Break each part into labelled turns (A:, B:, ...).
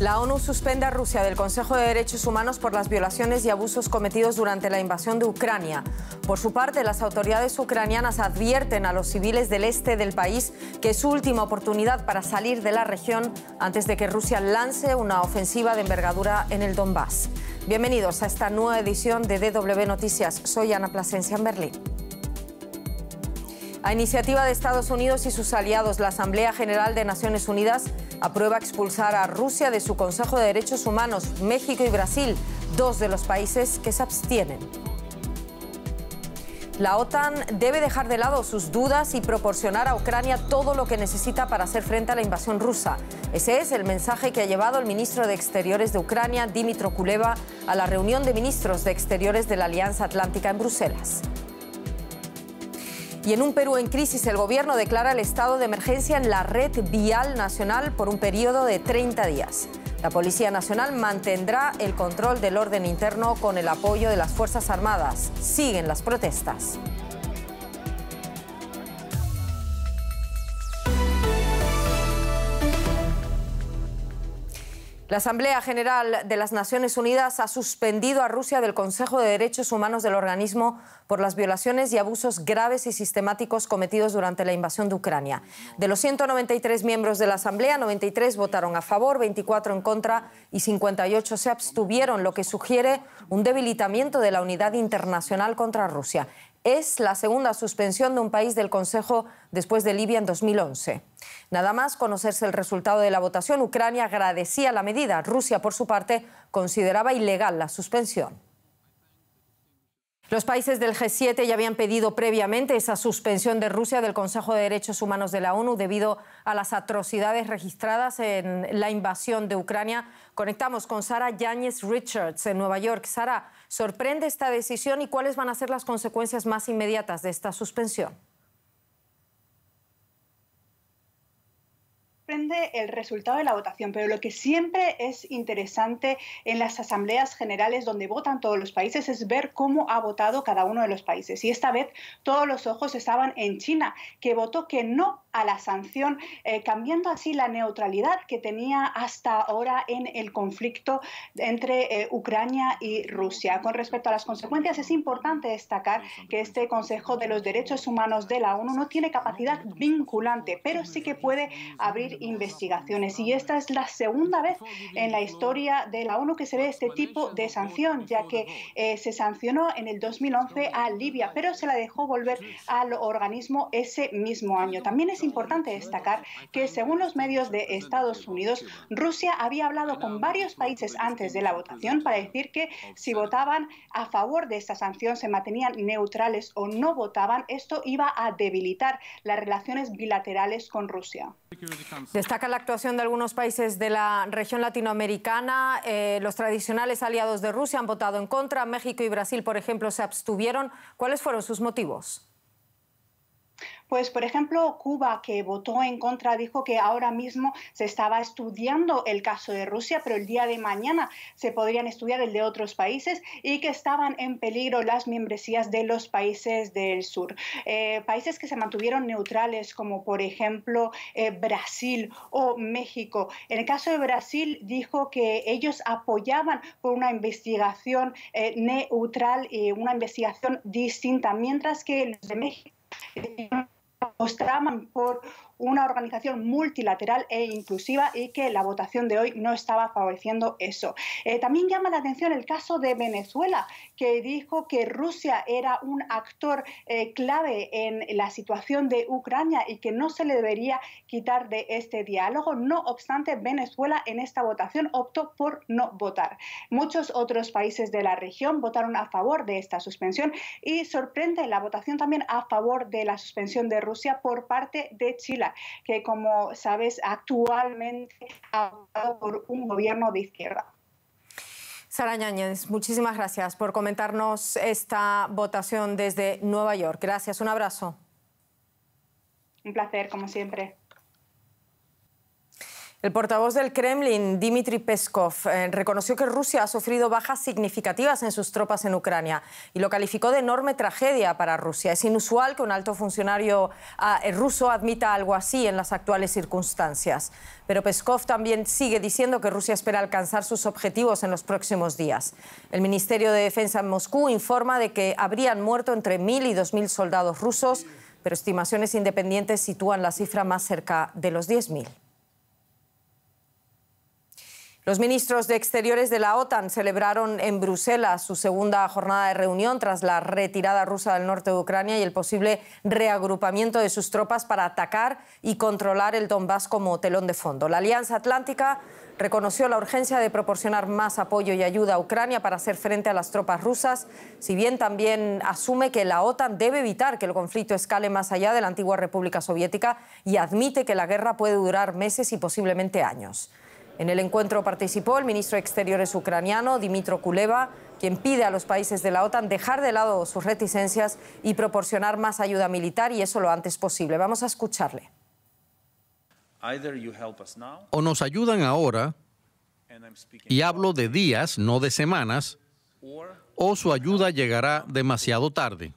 A: La ONU suspende a Rusia del Consejo de Derechos Humanos por las violaciones y abusos cometidos durante la invasión de Ucrania. Por su parte, las autoridades ucranianas advierten a los civiles del este del país que es su última oportunidad para salir de la región antes de que Rusia lance una ofensiva de envergadura en el Donbass. Bienvenidos a esta nueva edición de DW Noticias. Soy Ana Plasencia en Berlín. A iniciativa de Estados Unidos y sus aliados, la Asamblea General de Naciones Unidas aprueba expulsar a Rusia de su Consejo de Derechos Humanos, México y Brasil, dos de los países que se abstienen. La OTAN debe dejar de lado sus dudas y proporcionar a Ucrania todo lo que necesita para hacer frente a la invasión rusa. Ese es el mensaje que ha llevado el ministro de Exteriores de Ucrania, Dimitro Kuleva, a la reunión de ministros de Exteriores de la Alianza Atlántica en Bruselas. Y en un Perú en crisis, el gobierno declara el estado de emergencia en la red vial nacional por un periodo de 30 días. La Policía Nacional mantendrá el control del orden interno con el apoyo de las Fuerzas Armadas. Siguen las protestas. La Asamblea General de las Naciones Unidas ha suspendido a Rusia del Consejo de Derechos Humanos del organismo por las violaciones y abusos graves y sistemáticos cometidos durante la invasión de Ucrania. De los 193 miembros de la Asamblea, 93 votaron a favor, 24 en contra y 58 se abstuvieron, lo que sugiere un debilitamiento de la unidad internacional contra Rusia es la segunda suspensión de un país del Consejo después de Libia en 2011. Nada más conocerse el resultado de la votación, Ucrania agradecía la medida. Rusia, por su parte, consideraba ilegal la suspensión. Los países del G7 ya habían pedido previamente esa suspensión de Rusia del Consejo de Derechos Humanos de la ONU debido a las atrocidades registradas en la invasión de Ucrania. Conectamos con Sara Yáñez Richards en Nueva York. Sara, ¿sorprende esta decisión y cuáles van a ser las consecuencias más inmediatas de esta suspensión?
B: el resultado de la votación, pero lo que siempre es interesante en las asambleas generales donde votan todos los países es ver cómo ha votado cada uno de los países. Y esta vez todos los ojos estaban en China, que votó que no la sanción, eh, cambiando así la neutralidad que tenía hasta ahora en el conflicto entre eh, Ucrania y Rusia. Con respecto a las consecuencias, es importante destacar que este Consejo de los Derechos Humanos de la ONU no tiene capacidad vinculante, pero sí que puede abrir investigaciones. Y esta es la segunda vez en la historia de la ONU que se ve este tipo de sanción, ya que eh, se sancionó en el 2011 a Libia, pero se la dejó volver al organismo ese mismo año. También es es importante destacar que, según los medios de Estados Unidos, Rusia había hablado con varios países antes de la votación para decir que si votaban a favor de esta sanción, se mantenían neutrales o no votaban, esto iba a debilitar las relaciones bilaterales con Rusia. Destaca la
A: actuación de algunos países de la región latinoamericana. Eh, los tradicionales aliados de Rusia han votado en contra. México y Brasil, por ejemplo, se abstuvieron. ¿Cuáles fueron sus motivos?
B: Pues, por ejemplo, Cuba, que votó en contra, dijo que ahora mismo se estaba estudiando el caso de Rusia, pero el día de mañana se podrían estudiar el de otros países y que estaban en peligro las membresías de los países del sur. Eh, países que se mantuvieron neutrales, como por ejemplo eh, Brasil o México. En el caso de Brasil, dijo que ellos apoyaban por una investigación eh, neutral y una investigación distinta, mientras que los de México traman por una organización multilateral e inclusiva y que la votación de hoy no estaba favoreciendo eso. Eh, también llama la atención el caso de Venezuela, que dijo que Rusia era un actor eh, clave en la situación de Ucrania y que no se le debería quitar de este diálogo. No obstante, Venezuela en esta votación optó por no votar. Muchos otros países de la región votaron a favor de esta suspensión y sorprende la votación también a favor de la suspensión de Rusia por parte de Chile que como sabes actualmente ha votado por un gobierno de izquierda.
A: Sara muchísimas gracias por comentarnos esta votación desde Nueva York. Gracias, un abrazo.
B: Un placer, como siempre.
A: El portavoz del Kremlin, Dmitry Peskov, eh, reconoció que Rusia ha sufrido bajas significativas en sus tropas en Ucrania y lo calificó de enorme tragedia para Rusia. Es inusual que un alto funcionario ah, eh, ruso admita algo así en las actuales circunstancias. Pero Peskov también sigue diciendo que Rusia espera alcanzar sus objetivos en los próximos días. El Ministerio de Defensa en Moscú informa de que habrían muerto entre 1.000 y 2.000 soldados rusos, pero estimaciones independientes sitúan la cifra más cerca de los 10.000. Los ministros de Exteriores de la OTAN celebraron en Bruselas su segunda jornada de reunión tras la retirada rusa del norte de Ucrania y el posible reagrupamiento de sus tropas para atacar y controlar el Donbass como telón de fondo. La Alianza Atlántica reconoció la urgencia de proporcionar más apoyo y ayuda a Ucrania para hacer frente a las tropas rusas, si bien también asume que la OTAN debe evitar que el conflicto escale más allá de la antigua República Soviética y admite que la guerra puede durar meses y posiblemente años. En el encuentro participó el ministro de Exteriores ucraniano, Dimitro Kuleva, quien pide a los países de la OTAN dejar de lado sus reticencias y proporcionar más ayuda militar, y eso lo antes posible. Vamos a escucharle.
C: O nos ayudan ahora, y hablo de días, no de semanas, o su ayuda llegará demasiado tarde.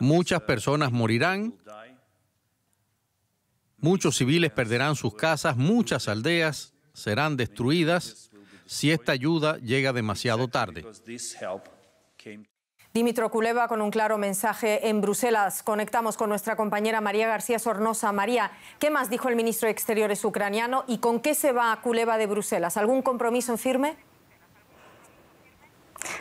C: Muchas personas morirán Muchos civiles perderán sus casas, muchas aldeas serán destruidas si esta ayuda llega demasiado tarde.
A: Dimitro Kuleva con un claro mensaje en Bruselas. Conectamos con nuestra compañera María García Sornosa. María, ¿qué más dijo el ministro de Exteriores ucraniano y con qué se va a de Bruselas? ¿Algún compromiso en firme?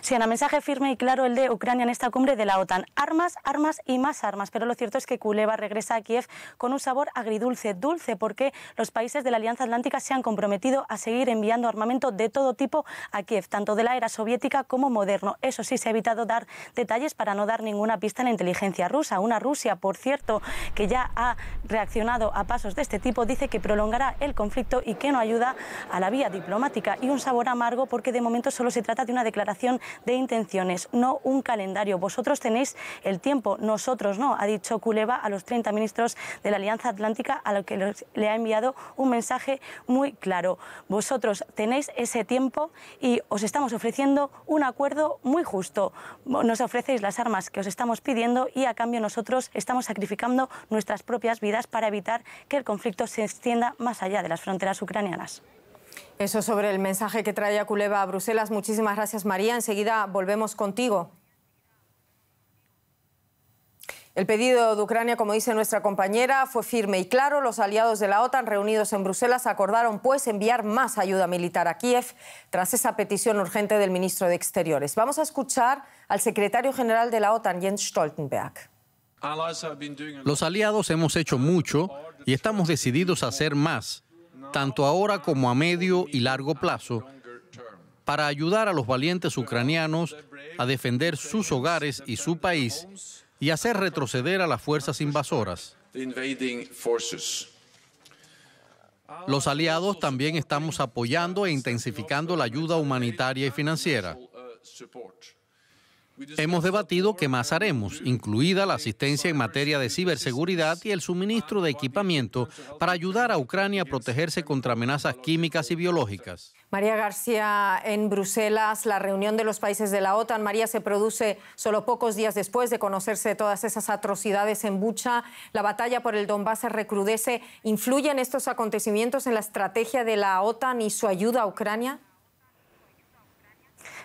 D: Sí, Ana, mensaje firme y claro el de Ucrania en esta cumbre de la OTAN. Armas, armas y más armas. Pero lo cierto es que Kuleva regresa a Kiev con un sabor agridulce, dulce, porque los países de la Alianza Atlántica se han comprometido a seguir enviando armamento de todo tipo a Kiev, tanto de la era soviética como moderno. Eso sí, se ha evitado dar detalles para no dar ninguna pista en la inteligencia rusa. Una Rusia, por cierto, que ya ha reaccionado a pasos de este tipo, dice que prolongará el conflicto y que no ayuda a la vía diplomática. Y un sabor amargo porque de momento solo se trata de una declaración de intenciones, no un calendario. Vosotros tenéis el tiempo, nosotros no, ha dicho Kuleva a los 30 ministros de la Alianza Atlántica, a los que le ha enviado un mensaje muy claro. Vosotros tenéis ese tiempo y os estamos ofreciendo un acuerdo muy justo. Nos ofrecéis las armas que os estamos pidiendo y a cambio nosotros estamos sacrificando nuestras propias vidas para evitar que el conflicto se extienda más allá de las fronteras ucranianas. Eso sobre el mensaje que trae a a Bruselas. Muchísimas
A: gracias, María. Enseguida volvemos contigo. El pedido de Ucrania, como dice nuestra compañera, fue firme y claro. Los aliados de la OTAN reunidos en Bruselas acordaron, pues, enviar más ayuda militar a Kiev tras esa petición urgente del ministro de Exteriores. Vamos a escuchar al secretario general de la OTAN, Jens Stoltenberg.
C: Los aliados hemos hecho mucho y estamos decididos a hacer más tanto ahora como a medio y largo plazo, para ayudar a los valientes ucranianos a defender sus hogares y su país y hacer retroceder a las fuerzas invasoras. Los aliados también estamos apoyando e intensificando la ayuda humanitaria y financiera.
E: Uh,
C: Hemos debatido qué más haremos, incluida la asistencia en materia de ciberseguridad y el suministro de equipamiento para ayudar a Ucrania a protegerse contra amenazas químicas y biológicas.
A: María García, en Bruselas, la reunión de los países de la OTAN, María, se produce solo pocos días después de conocerse todas esas atrocidades en Bucha. La batalla por el Donbass se recrudece. ¿Influyen estos acontecimientos en la estrategia de la OTAN y su ayuda a Ucrania?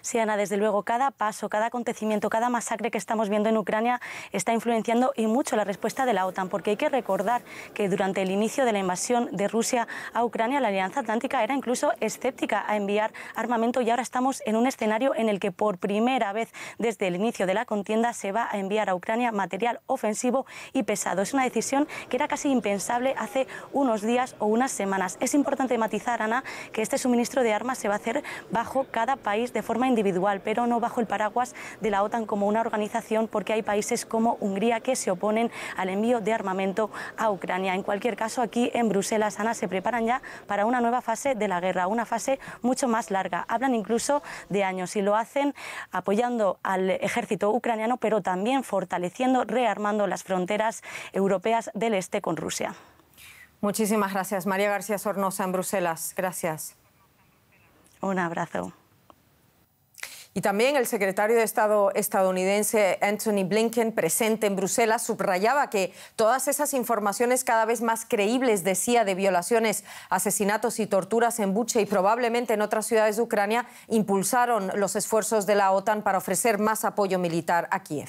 D: Sí, Ana, desde luego, cada paso, cada acontecimiento, cada masacre que estamos viendo en Ucrania está influenciando y mucho la respuesta de la OTAN, porque hay que recordar que durante el inicio de la invasión de Rusia a Ucrania, la Alianza Atlántica era incluso escéptica a enviar armamento y ahora estamos en un escenario en el que por primera vez desde el inicio de la contienda se va a enviar a Ucrania material ofensivo y pesado. Es una decisión que era casi impensable hace unos días o unas semanas. Es importante matizar, Ana, que este suministro de armas se va a hacer bajo cada país de forma forma individual, pero no bajo el paraguas de la OTAN como una organización, porque hay países como Hungría que se oponen al envío de armamento a Ucrania. En cualquier caso, aquí en Bruselas, Ana, se preparan ya para una nueva fase de la guerra, una fase mucho más larga. Hablan incluso de años y lo hacen apoyando al ejército ucraniano, pero también fortaleciendo, rearmando las fronteras europeas del este con Rusia.
A: Muchísimas gracias, María García Sornosa en Bruselas. Gracias. Un abrazo. Y también el secretario de Estado estadounidense Anthony Blinken, presente en Bruselas, subrayaba que todas esas informaciones cada vez más creíbles, decía, de violaciones, asesinatos y torturas en Buche y probablemente en otras ciudades de Ucrania, impulsaron los esfuerzos de la OTAN para ofrecer más apoyo militar a Kiev.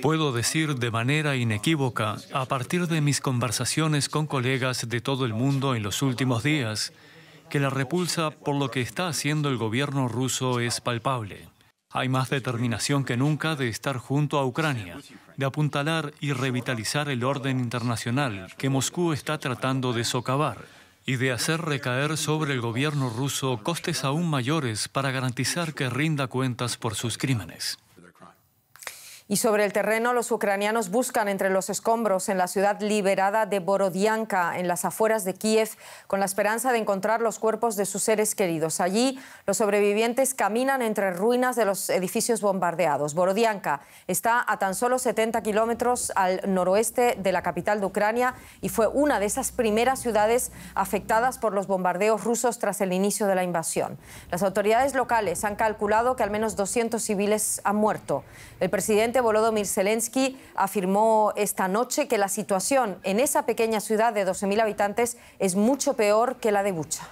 F: Puedo
E: decir de manera inequívoca, a partir de mis conversaciones con colegas de todo el mundo en los últimos días, que la repulsa por lo que está haciendo el gobierno ruso es palpable. Hay más determinación que nunca de estar junto a Ucrania, de apuntalar y revitalizar el orden internacional que Moscú está tratando de socavar y de hacer recaer sobre el gobierno ruso costes aún mayores para garantizar que rinda cuentas por sus crímenes.
A: Y sobre el terreno, los ucranianos buscan entre los escombros en la ciudad liberada de Borodianka, en las afueras de Kiev, con la esperanza de encontrar los cuerpos de sus seres queridos. Allí, los sobrevivientes caminan entre ruinas de los edificios bombardeados. Borodianka está a tan solo 70 kilómetros al noroeste de la capital de Ucrania y fue una de esas primeras ciudades afectadas por los bombardeos rusos tras el inicio de la invasión. Las autoridades locales han calculado que al menos 200 civiles han muerto. El presidente presidente Volodymyr Zelensky afirmó esta noche que la situación en esa pequeña ciudad de 12.000 habitantes es mucho peor que la de Bucha.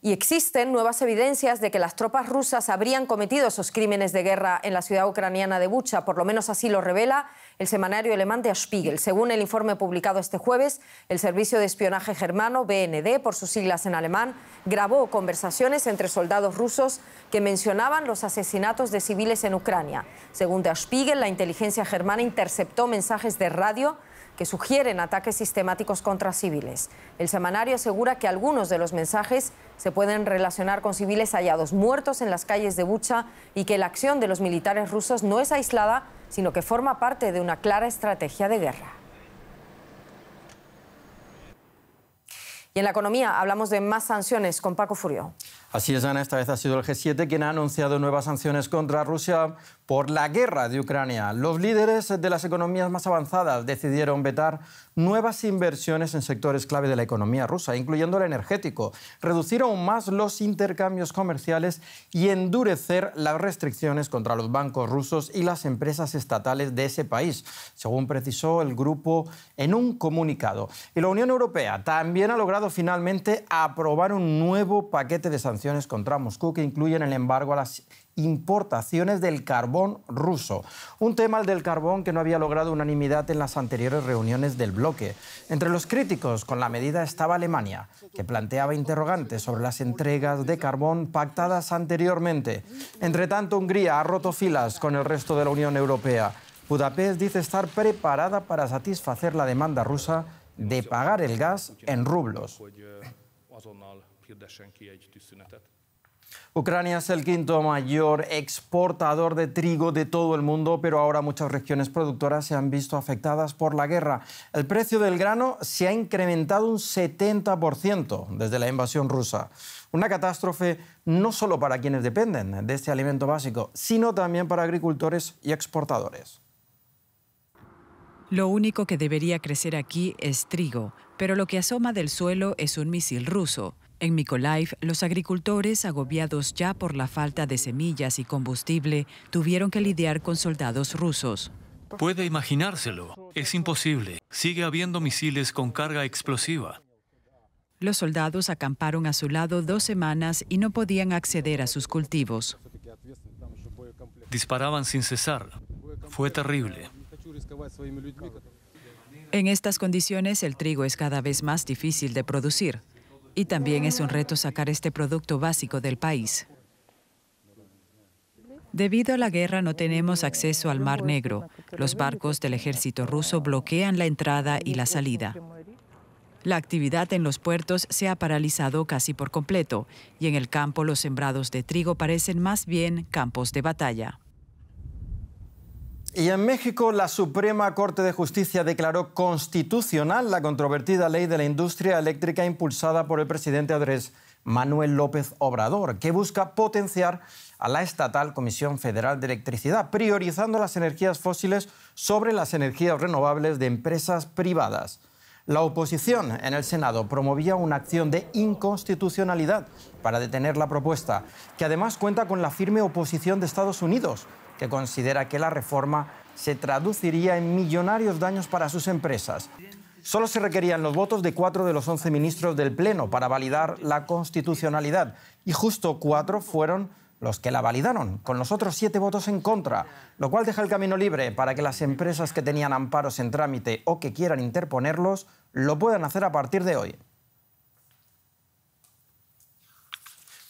A: y existen nuevas evidencias de que las tropas rusas habrían cometido esos crímenes de guerra en la ciudad ucraniana de Bucha, por lo menos así lo revela el semanario alemán de Spiegel. Según el informe publicado este jueves, el servicio de espionaje germano BND, por sus siglas en alemán, grabó conversaciones entre soldados rusos que mencionaban los asesinatos de civiles en Ucrania. Según de Spiegel, la inteligencia germana interceptó mensajes de radio que sugieren ataques sistemáticos contra civiles. El semanario asegura que algunos de los mensajes se pueden relacionar con civiles hallados muertos en las calles de Bucha y que la acción de los militares rusos no es aislada, sino que forma parte de una clara estrategia de guerra. Y en la economía hablamos de más sanciones con Paco Furio.
G: Así es, Ana, esta vez ha sido el G7 quien ha anunciado nuevas sanciones contra Rusia por la guerra de Ucrania. Los líderes de las economías más avanzadas decidieron vetar nuevas inversiones en sectores clave de la economía rusa, incluyendo el energético, reducir aún más los intercambios comerciales y endurecer las restricciones contra los bancos rusos y las empresas estatales de ese país, según precisó el grupo en un comunicado. Y la Unión Europea también ha logrado finalmente aprobar un nuevo paquete de sanciones contra Moscú que incluyen el embargo a las importaciones del carbón ruso. Un tema del carbón que no había logrado unanimidad en las anteriores reuniones del bloque. Entre los críticos con la medida estaba Alemania, que planteaba interrogantes sobre las entregas de carbón pactadas anteriormente. Entre tanto, Hungría ha roto filas con el resto de la Unión Europea. Budapest dice estar preparada para satisfacer la demanda rusa de pagar el gas en rublos. Ucrania es el quinto mayor exportador de trigo de todo el mundo, pero ahora muchas regiones productoras se han visto afectadas por la guerra. El precio del grano se ha incrementado un 70% desde la invasión rusa. Una catástrofe no solo para quienes dependen de este alimento básico, sino también para agricultores y exportadores.
H: Lo único que debería crecer aquí es trigo, pero lo que asoma del suelo es un misil ruso. En Mikolaev, los agricultores, agobiados ya por la falta de semillas y combustible, tuvieron que lidiar con soldados rusos.
E: Puede imaginárselo, es imposible. Sigue habiendo misiles con carga explosiva.
H: Los soldados acamparon a su lado dos semanas y no podían acceder a sus cultivos.
E: Disparaban sin cesar. Fue terrible.
H: En estas condiciones el trigo es cada vez más difícil de producir. Y también es un reto sacar este producto básico del país. Debido a la guerra no tenemos acceso al Mar Negro. Los barcos del ejército ruso bloquean la entrada y la salida. La actividad en los puertos se ha paralizado casi por completo y en el campo los sembrados de trigo parecen más bien campos de batalla.
G: Y en México, la Suprema Corte de Justicia declaró constitucional la controvertida ley de la industria eléctrica impulsada por el presidente Andrés Manuel López Obrador, que busca potenciar a la estatal Comisión Federal de Electricidad, priorizando las energías fósiles sobre las energías renovables de empresas privadas. La oposición en el Senado promovía una acción de inconstitucionalidad para detener la propuesta, que además cuenta con la firme oposición de Estados Unidos, que considera que la reforma se traduciría en millonarios daños para sus empresas. Solo se requerían los votos de cuatro de los once ministros del Pleno para validar la constitucionalidad y justo cuatro fueron los que la validaron, con los otros siete votos en contra, lo cual deja el camino libre para que las empresas que tenían amparos en trámite o que quieran interponerlos lo puedan hacer a partir de hoy.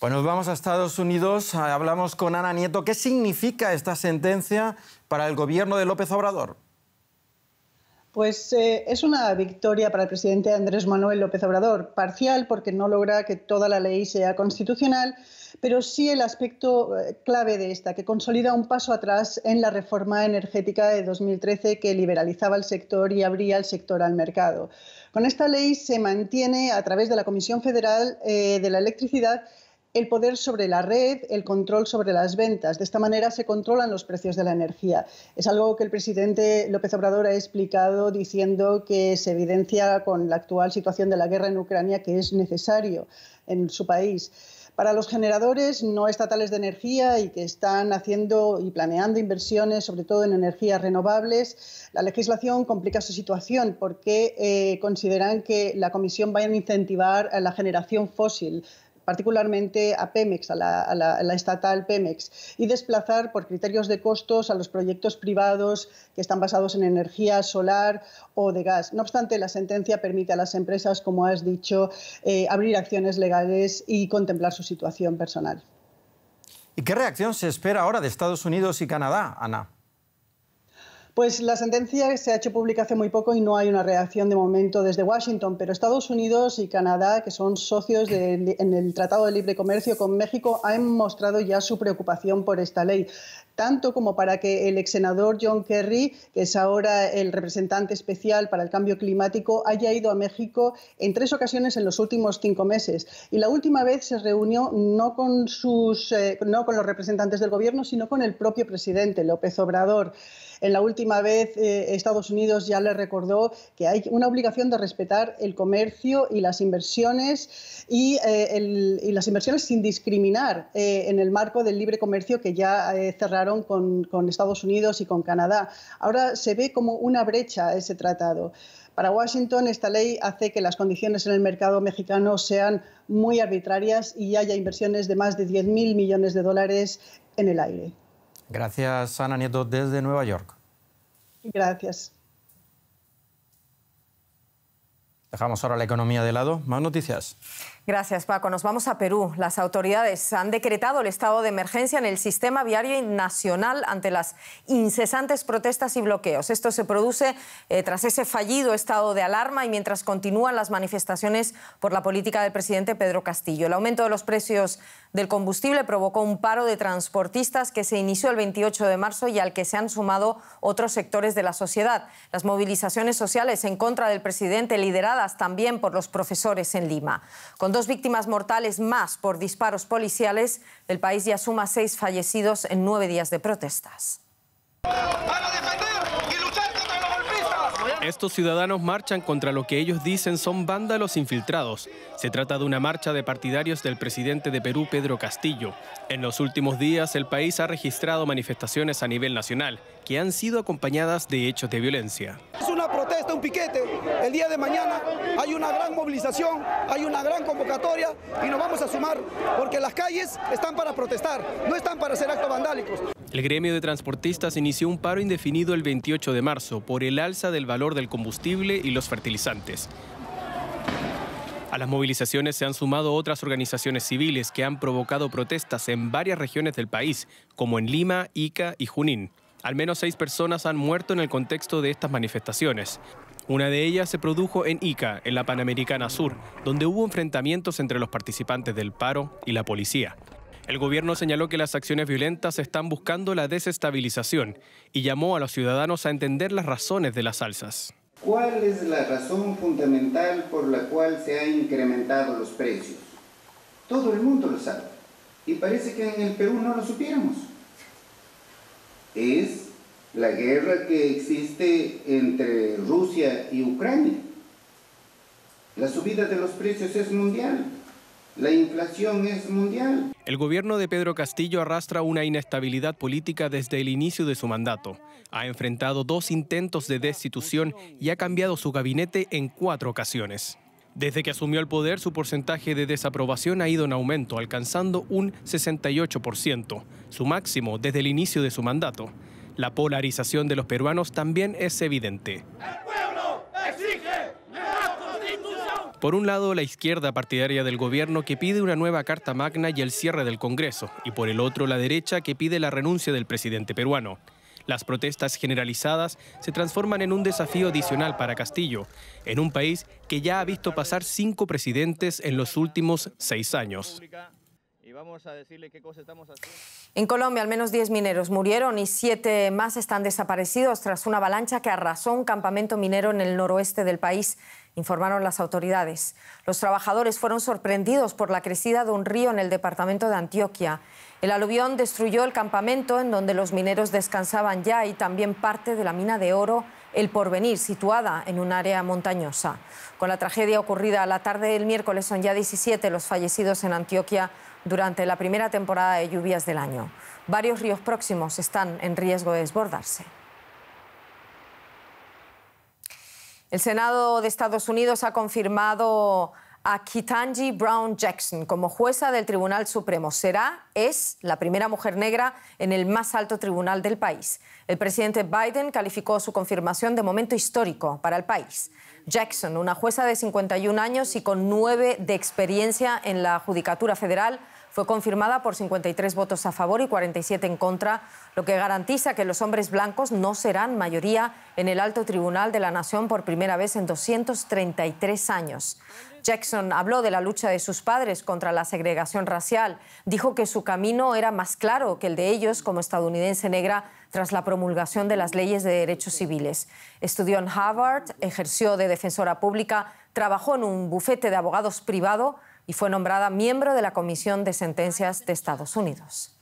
G: Bueno, pues vamos a Estados Unidos, ah, hablamos con Ana Nieto. ¿Qué significa esta sentencia para el gobierno de López Obrador?
F: Pues eh, es una victoria para el presidente Andrés Manuel López Obrador, parcial porque no logra que toda la ley sea constitucional, pero sí el aspecto eh, clave de esta, que consolida un paso atrás en la reforma energética de 2013 que liberalizaba el sector y abría el sector al mercado. Con esta ley se mantiene a través de la Comisión Federal eh, de la Electricidad el poder sobre la red, el control sobre las ventas. De esta manera se controlan los precios de la energía. Es algo que el presidente López Obrador ha explicado diciendo que se evidencia con la actual situación de la guerra en Ucrania que es necesario en su país. Para los generadores no estatales de energía y que están haciendo y planeando inversiones, sobre todo en energías renovables, la legislación complica su situación porque eh, consideran que la Comisión va a incentivar la generación fósil particularmente a Pemex, a la, estatal Pemex, y desplazar por criterios de costos a los proyectos privados que están basados en energía solar o de gas. No obstante, la sentencia permite a las empresas, como has dicho, eh, abrir acciones legales y contemplar su situación personal.
G: ¿Y qué reacción se espera ahora de Estados Unidos y Canadá, Ana?
F: Pues la sentencia se ha hecho pública hace muy poco y no hay una reacción de momento desde Washington, pero Estados Unidos y Canadá, que son socios en el Tratado de Libre Comercio con México, han mostrado ya su preocupación por esta ley tanto como para que el ex senador John Kerry, que es ahora el representante especial para el cambio climático, haya ido a México en tres ocasiones en los últimos cinco meses. Y la última vez se reunió no con, sus, eh, no con los representantes del gobierno, sino con el propio presidente, López Obrador. En la última vez eh, Estados Unidos ya le recordó que hay una obligación de respetar el comercio y las inversiones y, eh, y las inversiones sin discriminar en el marco del libre comercio que ya cerraron con, con Estados Unidos y con Canadá. Ahora se ve como una brecha ese tratado. Para Washington, esta ley hace que las condiciones en el mercado mexicano sean muy arbitrarias y haya inversiones de más de 10.000 millones de dólares en el aire.
G: Gracias, Ana Nieto, desde Nueva York.
F: Gracias.
G: Dejamos ahora la economía de lado. Más noticias.
A: Gracias, Paco. Nos vamos a Perú. Las autoridades han decretado el estado de emergencia en el sistema viario nacional ante las incesantes protestas y bloqueos. Esto se produce eh, tras ese fallido estado de alarma y mientras continúan las manifestaciones por la política del presidente Pedro Castillo. El aumento de los precios del combustible provocó un paro de transportistas que se inició el 28 de marzo y al que se han sumado otros sectores de la sociedad. Las movilizaciones sociales en contra del presidente lideradas también por los profesores en Lima. Con dos víctimas mortales más por disparos policiales. El país ya suma seis fallecidos en nueve días de protestas.
E: Estos ciudadanos marchan contra lo que ellos dicen son vándalos infiltrados. Se trata de una marcha de partidarios del presidente de Perú, Pedro Castillo. En los últimos días, el país ha registrado manifestaciones a nivel nacional que han sido acompañadas de hechos de violencia. Es una protesta, un piquete. El día de mañana hay una gran movilización, hay una gran convocatoria y nos vamos a sumar porque las calles están para protestar, no están para ser actos vandálicos. El gremio de transportistas inició un paro indefinido el 28 de marzo por el alza del valor del combustible y los fertilizantes. A las movilizaciones se han sumado otras organizaciones civiles que han provocado protestas en varias regiones del país, como en Lima, Ica y Junín. Al menos seis personas han muerto en el contexto de estas manifestaciones. Una de ellas se produjo en Ica, en la Panamericana Sur, donde hubo enfrentamientos entre los participantes del paro y la policía. El gobierno señaló que las acciones violentas están buscando la desestabilización y llamó a los ciudadanos a entender las razones de las alzas.
I: ¿Cuál es la razón fundamental por la cual se han incrementado los precios? Todo el mundo lo sabe y parece que en el Perú no lo supiéramos. Es la guerra que existe entre Rusia y Ucrania. La subida de los precios es
E: mundial. La inflación es mundial. El gobierno de Pedro Castillo arrastra una inestabilidad política desde el inicio de su mandato. Ha enfrentado dos intentos de destitución y ha cambiado su gabinete en cuatro ocasiones. Desde que asumió el poder, su porcentaje de desaprobación ha ido en aumento, alcanzando un 68%, su máximo desde el inicio de su mandato. La polarización de los peruanos también es evidente. Por un lado, la izquierda partidaria del gobierno que pide una nueva Carta Magna y el cierre del Congreso, y por el otro, la derecha que pide la renuncia del presidente peruano. Las protestas generalizadas se transforman en un desafío adicional para Castillo, en un país que ya ha visto pasar cinco presidentes en los últimos seis años.
A: En Colombia, al menos 10 mineros murieron y siete más están desaparecidos tras una avalancha que arrasó un campamento minero en el noroeste del país informaron las autoridades. Los trabajadores fueron sorprendidos por la crecida de un río en el departamento de Antioquia. El aluvión destruyó el campamento en donde los mineros descansaban ya y también parte de la mina de oro El Porvenir, situada en un área montañosa. Con la tragedia ocurrida a la tarde del miércoles son ya 17 los fallecidos en Antioquia durante la primera temporada de lluvias del año. Varios ríos próximos están en riesgo de desbordarse. El Senado de Estados Unidos ha confirmado a Kitanji Brown Jackson como jueza del Tribunal Supremo. Será, es, la primera mujer negra en el más alto tribunal del país. El presidente Biden calificó su confirmación de momento histórico para el país. Jackson, una jueza de 51 años y con nueve de experiencia en la Judicatura Federal, fue confirmada por 53 votos a favor y 47 en contra, lo que garantiza que los hombres blancos no serán mayoría en el alto tribunal de la nación por primera vez en 233 años. Jackson habló de la lucha de sus padres contra la segregación racial. Dijo que su camino era más claro que el de ellos como estadounidense negra tras la promulgación de las leyes de derechos civiles. Estudió en Harvard, ejerció de defensora pública, trabajó en un bufete de abogados privado, y fue nombrada miembro de la Comisión de Sentencias de Estados Unidos.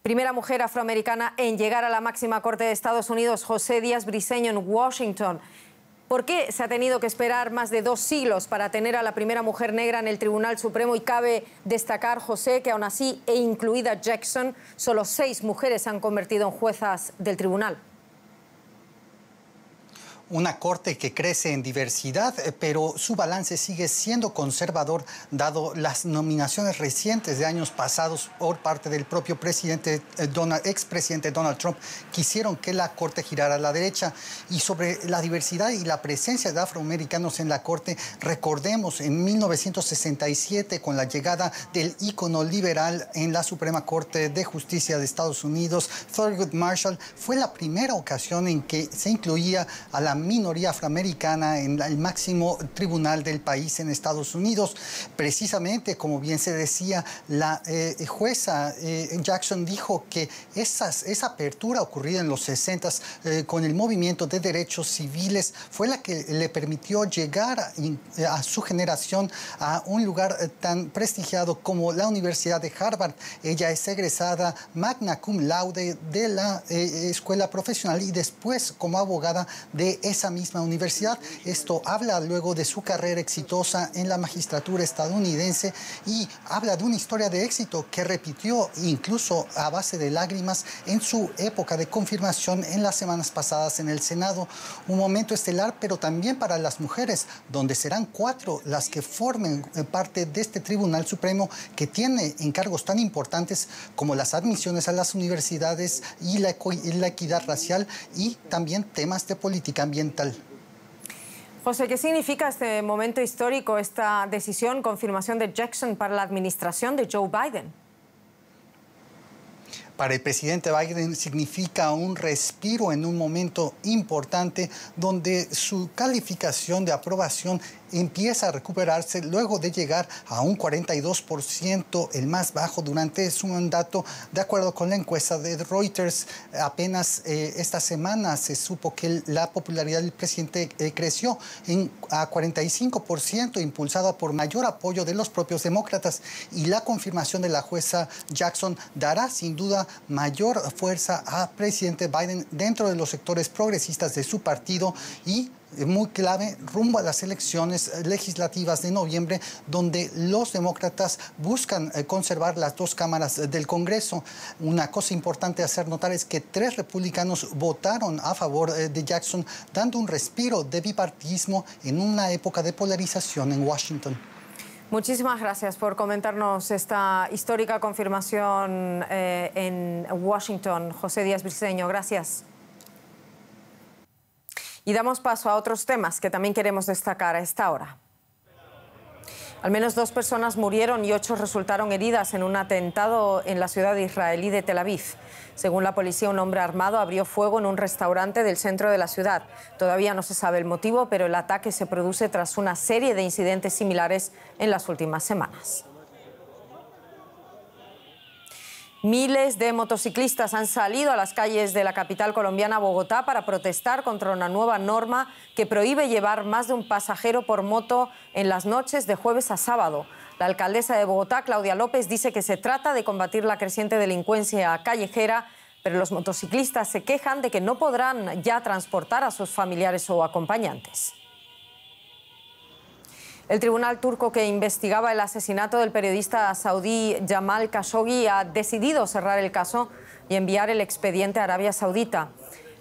A: Primera mujer afroamericana en llegar a la máxima corte de Estados Unidos, José Díaz Briseño, en Washington. ¿Por qué se ha tenido que esperar más de dos siglos para tener a la primera mujer negra en el Tribunal Supremo? Y cabe destacar, José, que aún así, e incluida Jackson, solo seis mujeres se han convertido en juezas del tribunal
I: una corte que crece en diversidad, eh, pero su balance sigue siendo conservador dado las nominaciones recientes de años pasados por parte del propio presidente eh, Donald, expresidente Donald Trump, quisieron que la corte girara a la derecha. Y sobre la diversidad y la presencia de afroamericanos en la corte, recordemos en 1967 con la llegada del ícono liberal en la Suprema Corte de Justicia de Estados Unidos, Thurgood Marshall fue la primera ocasión en que se incluía a la minoría afroamericana en el máximo tribunal del país en Estados Unidos. Precisamente, como bien se decía, la eh, jueza eh, Jackson dijo que esas, esa apertura ocurrida en los 60 eh, con el movimiento de derechos civiles fue la que le permitió llegar a su generación a un lugar tan prestigiado como la Universidad de Harvard. Ella es egresada magna cum laude de la Escuela Profesional y después como abogada de esa misma universidad. Esto habla luego de su carrera exitosa en la magistratura estadounidense y habla de una historia de éxito que repitió incluso a base de lágrimas en su época de confirmación en las semanas pasadas en el Senado. Un momento estelar, pero también para las mujeres, donde serán cuatro las que formen eh, parte de este Tribunal Supremo que tiene encargos tan importantes como las admisiones a las universidades y la, y la equidad racial y también temas de política ambiental
A: José, ¿qué significa este momento histórico, esta decisión, confirmación de Jackson para la administración de Joe Biden?
I: Para el presidente Biden significa un respiro en un momento importante donde su calificación de aprobación empieza a recuperarse luego de llegar a un 42%, el más bajo durante su mandato, de acuerdo con la encuesta de Reuters. Apenas eh, esta semana se supo que la popularidad del presidente eh, creció en, a 45%, impulsada por mayor apoyo de los propios demócratas y la confirmación de la jueza Jackson dará sin duda mayor fuerza a presidente Biden dentro de los sectores progresistas de su partido y muy clave rumbo a las elecciones eh, legislativas de noviembre, donde los demócratas buscan eh, conservar las dos cámaras eh, del Congreso. Una cosa importante hacer notar es que tres republicanos votaron a favor de Jackson, dando un respiro de bipartismo en una época de polarización en Washington.
A: Muchísimas gracias por comentarnos esta histórica confirmación en Washington. José Díaz Briceño, gracias. Y damos paso a otros temas que también queremos destacar a esta hora. Al menos dos personas murieron y ocho resultaron heridas en un atentado en la ciudad israelí de Tel Aviv. Según la policía, un hombre armado abrió fuego en un restaurante del centro de la ciudad. Todavía no se sabe el motivo, pero el ataque se produce tras una serie de incidentes similares en las últimas semanas. Miles de motociclistas han salido a las calles de la capital colombiana Bogotá para protestar contra una nueva norma que prohíbe llevar más de un pasajero por moto en las noches de jueves a sábado. La alcaldesa de Bogotá, Claudia López, dice que se trata de combatir la creciente delincuencia callejera, pero los motociclistas se quejan de que no podrán ya transportar a sus familiares o acompañantes. El tribunal turco que investigaba el asesinato del periodista saudí Jamal Khashoggi ha decidido cerrar el caso y enviar el expediente a Arabia Saudita.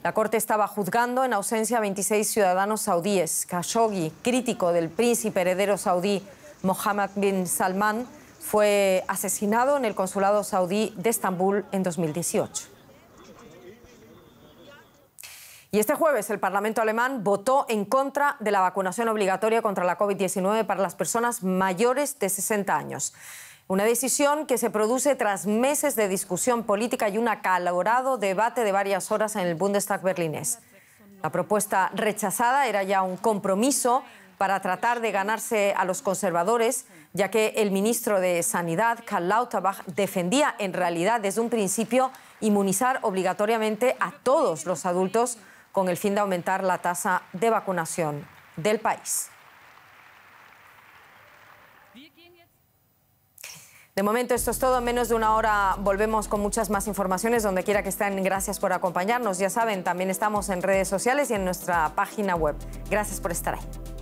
A: La Corte estaba juzgando en ausencia a 26 ciudadanos saudíes. Khashoggi, crítico del príncipe heredero saudí Mohammed bin Salman, fue asesinado en el consulado saudí de Estambul en 2018. Y este jueves el Parlamento alemán votó en contra de la vacunación obligatoria contra la COVID-19 para las personas mayores de 60 años. Una decisión que se produce tras meses de discusión política y un acalorado debate de varias horas en el Bundestag berlinés. La propuesta rechazada era ya un compromiso para tratar de ganarse a los conservadores, ya que el ministro de Sanidad, Karl Lauterbach, defendía en realidad desde un principio inmunizar obligatoriamente a todos los adultos con el fin de aumentar la tasa de vacunación del país. De momento esto es todo, menos de una hora volvemos con muchas más informaciones, donde quiera que estén, gracias por acompañarnos, ya saben, también estamos en redes sociales y en nuestra página web. Gracias por estar ahí.